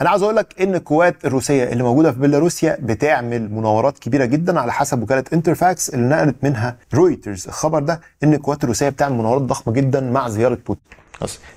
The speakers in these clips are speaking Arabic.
انا عاوز اقول لك ان القوات الروسيه اللي موجوده في بيلاروسيا بتعمل مناورات كبيره جدا على حسب وكاله انترفاكس اللي نقلت منها رويترز الخبر ده ان القوات الروسيه بتعمل مناورات ضخمه جدا مع زياره بوتين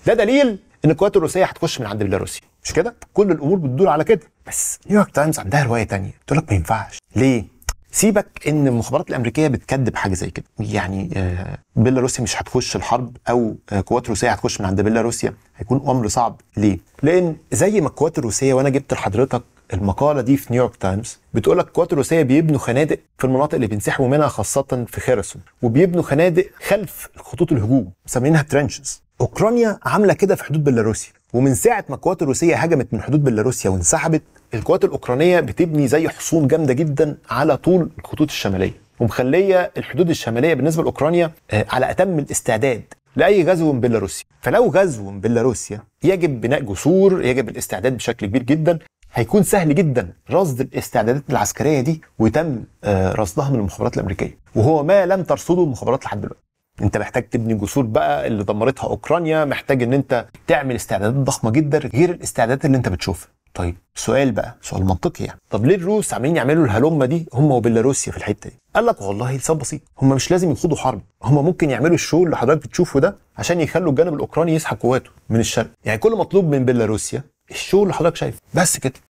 ده دليل ان القوات الروسيه هتخش من عند بيلاروسيا مش كده كل الامور بتدور على كده بس نيويورك تايمز عندها روايه تانية تقول لك ما ينفعش ليه سيبك ان المخابرات الامريكيه بتكذب حاجه زي كده يعني آه، بيلاروسيا مش هتخش الحرب او آه، قوات روسيه هتخش من عند بيلاروسيا هيكون امر صعب ليه لان زي ما القوات الروسيه وانا جبت لحضرتك المقاله دي في نيويورك تايمز بتقول لك القوات الروسيه بيبنوا خنادق في المناطق اللي بينسحبوا منها خاصه في خيرسون وبيبنوا خنادق خلف خطوط الهجوم مسمينها ترنشز اوكرانيا عامله كده في حدود بيلاروسيا ومن ساعه ما القوات الروسيه هجمت من حدود بيلاروسيا وانسحبت القوات الاوكرانيه بتبني زي حصون جامده جدا على طول الخطوط الشماليه ومخليه الحدود الشماليه بالنسبه لاوكرانيا آه، على اتم الاستعداد لاي غزو من بيلاروسيا فلو غزو من بيلاروسيا يجب بناء جسور يجب الاستعداد بشكل كبير جدا هيكون سهل جدا رصد الاستعدادات العسكريه دي وتم آه، رصدها من المخابرات الامريكيه وهو ما لم ترصده المخابرات لحد دلوقتي انت محتاج تبني جسور بقى اللي دمرتها اوكرانيا محتاج ان انت تعمل استعدادات ضخمه جدا غير الاستعدادات اللي انت بتشوفها طيب سؤال بقى سؤال منطقي يعني طب ليه الروس عمالين يعملوا الهلمه دي هم وبيلاروسيا في الحته دي قال لك والله لسبب بسيط هم مش لازم يخوضوا حرب هم ممكن يعملوا الشو اللي حضرتك بتشوفه ده عشان يخلوا الجانب الاوكراني يسحب قواته من الشرق يعني كل مطلوب من بيلاروسيا الشو اللي حضرتك شايفه بس كده